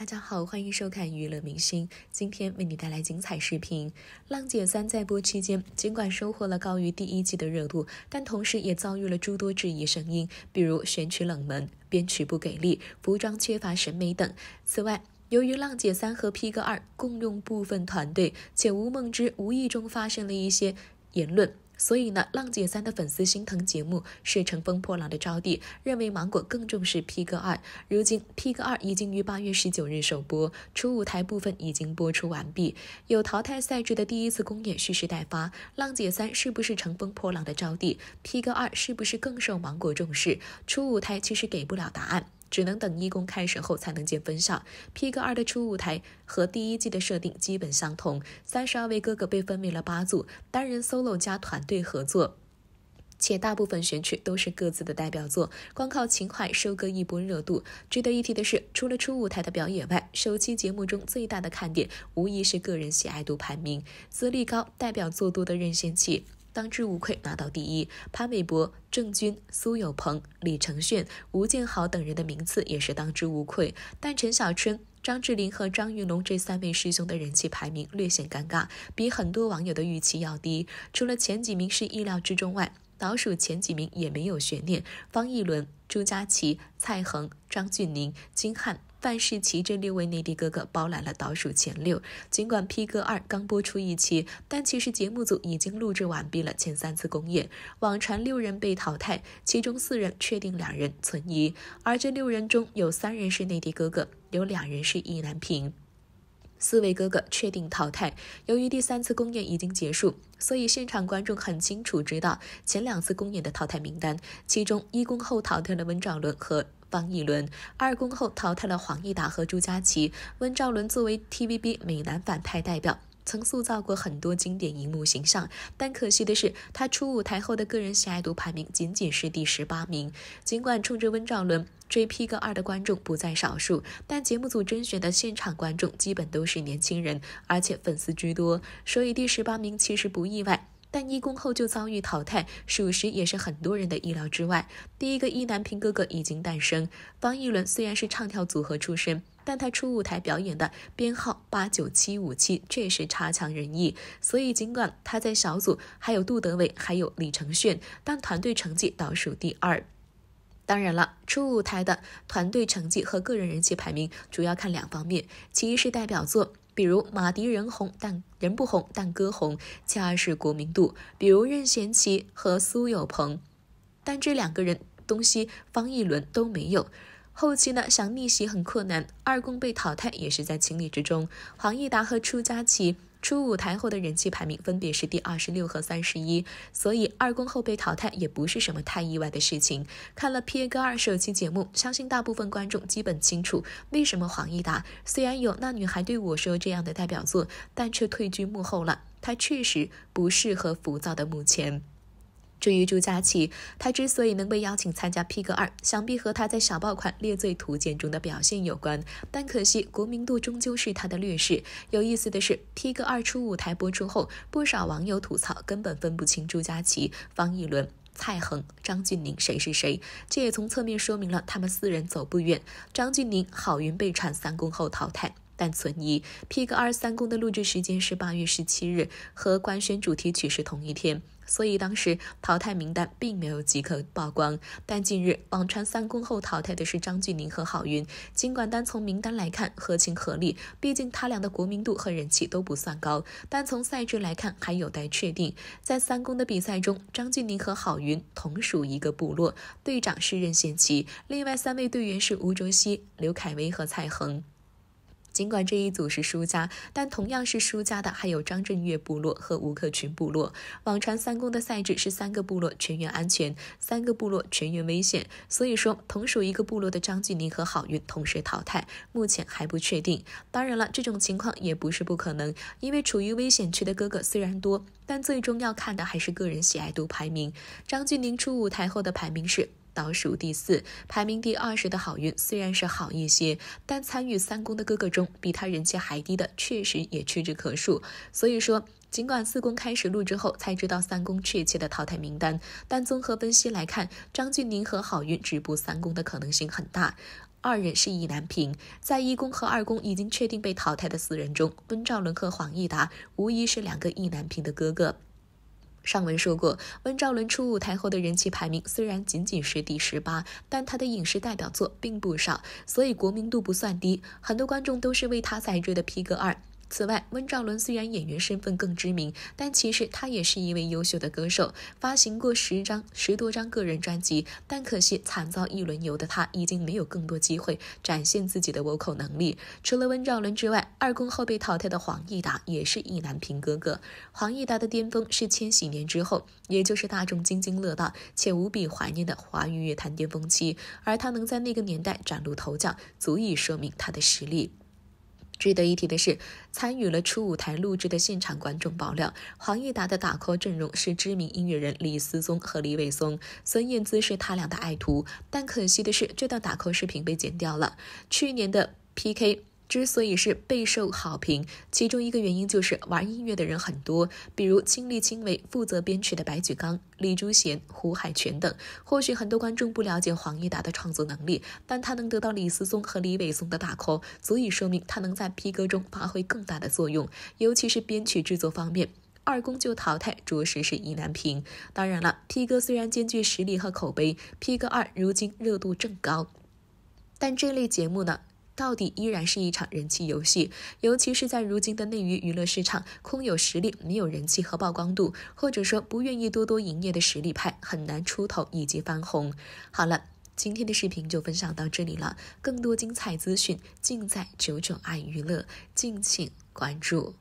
大家好，欢迎收看娱乐明星，今天为你带来精彩视频。《浪姐三》在播期间，尽管收获了高于第一季的热度，但同时也遭遇了诸多质疑声音，比如选曲冷门、编曲不给力、服装缺乏审美等。此外，由于《浪姐三》和《披哥二》共用部分团队，且吴梦之无意中发生了一些言论。所以呢，《浪姐三》的粉丝心疼节目是乘风破浪的招娣，认为芒果更重视 P 哥二。如今，《P 哥二》已经于八月十九日首播，初舞台部分已经播出完毕，有淘汰赛制的第一次公演蓄势待发。《浪姐三》是不是乘风破浪的招娣？《P 哥二》是不是更受芒果重视？初舞台其实给不了答案。只能等一公开审后才能见分晓。P 哥二的初舞台和第一季的设定基本相同，三十二位哥哥被分为了八组，单人 solo 加团队合作，且大部分选曲都是各自的代表作，光靠情怀收割一波热度。值得一提的是，除了初舞台的表演外，首期节目中最大的看点无疑是个人喜爱度排名，资历高、代表作多的任贤齐。当之无愧拿到第一，潘玮柏、郑钧、苏有朋、李承铉、吴建豪等人的名次也是当之无愧。但陈小春、张智霖和张云龙这三位师兄的人气排名略显尴尬，比很多网友的预期要低。除了前几名是意料之中外，倒数前几名也没有悬念：方逸伦、朱佳琪、蔡恒、张峻宁、金瀚。范世琦这六位内地哥哥包揽了倒数前六。尽管《P 哥二》刚播出一期，但其实节目组已经录制完毕了前三次公演。网传六人被淘汰，其中四人确定，两人存疑。而这六人中有三人是内地哥哥，有两人是意难平。四位哥哥确定淘汰。由于第三次公演已经结束，所以现场观众很清楚知道前两次公演的淘汰名单。其中一公后淘汰了温兆伦和。方一伦。二宫后淘汰了黄义达和朱佳琪。温兆伦作为 TVB 美男反派代表，曾塑造过很多经典荧幕形象。但可惜的是，他出舞台后的个人喜爱度排名仅仅是第十八名。尽管冲着温兆伦追 P g 二的观众不在少数，但节目组甄选的现场观众基本都是年轻人，而且粉丝居多，所以第十八名其实不意外。但一公后就遭遇淘汰，属实也是很多人的意料之外。第一个一男平哥哥已经诞生。方逸伦虽然是唱跳组合出身，但他初舞台表演的编号八九七五七确实差强人意，所以尽管他在小组还有杜德伟还有李承铉，但团队成绩倒数第二。当然了，初舞台的团队成绩和个人人气排名主要看两方面，其一是代表作。比如马迪人红，但人不红，但歌红，恰是国民度。比如任贤齐和苏有朋，但这两个人东西方一轮都没有，后期呢想逆袭很困难。二公被淘汰也是在情理之中。黄义达和出家期。初舞台后的人气排名分别是第二十六和三十一，所以二宫后被淘汰也不是什么太意外的事情。看了《P A 哥二》首期节目，相信大部分观众基本清楚为什么黄义达虽然有《那女孩对我说》这样的代表作，但却退居幕后了。他确实不适合浮躁的目前。至于朱佳琪，他之所以能被邀请参加 P 哥二，想必和他在小爆款《猎罪图鉴》中的表现有关。但可惜，国民度终究是他的劣势。有意思的是，P 哥二出舞台播出后，不少网友吐槽根本分不清朱佳琪、方逸伦、蔡恒、张峻宁谁是谁。这也从侧面说明了他们四人走不远。张峻宁好运被传三公后淘汰。但存疑。P 哥二三公的录制时间是八月十七日，和官宣主题曲是同一天，所以当时淘汰名单并没有即刻曝光。但近日网传三公后淘汰的是张峻宁和郝云，尽管单从名单来看合情合理，毕竟他俩的国民度和人气都不算高，但从赛制来看还有待确定。在三公的比赛中，张峻宁和郝云同属一个部落，队长是任贤齐，另外三位队员是吴卓羲、刘恺威和蔡恒。尽管这一组是输家，但同样是输家的还有张震岳部落和吴克群部落。网传三公的赛制是三个部落全员安全，三个部落全员危险。所以说，同属一个部落的张峻宁和郝云同时淘汰，目前还不确定。当然了，这种情况也不是不可能，因为处于危险区的哥哥虽然多，但最终要看的还是个人喜爱度排名。张峻宁出舞台后的排名是。倒数第四，排名第二十的好运虽然是好一些，但参与三公的哥哥中，比他人气还低的确实也屈指可数。所以说，尽管四公开始录制后才知道三公确切的淘汰名单，但综合分析来看，张峻宁和好运止步三公的可能性很大。二人是意难平。在一公和二公已经确定被淘汰的四人中，温兆伦和黄义达无疑是两个意难平的哥哥。上文说过，温兆伦出舞台后的人气排名虽然仅仅是第十八，但他的影视代表作并不少，所以国民度不算低。很多观众都是为他在追的《皮格二》。此外，温兆伦虽然演员身份更知名，但其实他也是一位优秀的歌手，发行过十张、十多张个人专辑。但可惜惨遭一轮游的他，已经没有更多机会展现自己的 vocal 能力。除了温兆伦之外，二公后被淘汰的黄义达也是意难平哥哥。黄义达的巅峰是千禧年之后，也就是大众津津乐道且无比怀念的华语乐坛巅峰期，而他能在那个年代崭露头角，足以说明他的实力。值得一提的是，参与了初舞台录制的现场观众爆料，黄义达的打 call 阵容是知名音乐人李思松和李伟松，孙燕姿是他俩的爱徒，但可惜的是，这段打 call 视频被剪掉了。去年的 PK。之所以是备受好评，其中一个原因就是玩音乐的人很多，比如亲力亲为负责编曲的白举纲、李朱贤、胡海泉等。或许很多观众不了解黄义达的创作能力，但他能得到李思松和李伟松的大 call，足以说明他能在 P 哥中发挥更大的作用，尤其是编曲制作方面。二公就淘汰，着实是意难平。当然了，P 哥虽然兼具实力和口碑，P 哥二如今热度正高，但这类节目呢？到底依然是一场人气游戏，尤其是在如今的内娱娱乐市场，空有实力没有人气和曝光度，或者说不愿意多多营业的实力派很难出头以及翻红。好了，今天的视频就分享到这里了，更多精彩资讯尽在九九爱娱乐，敬请关注。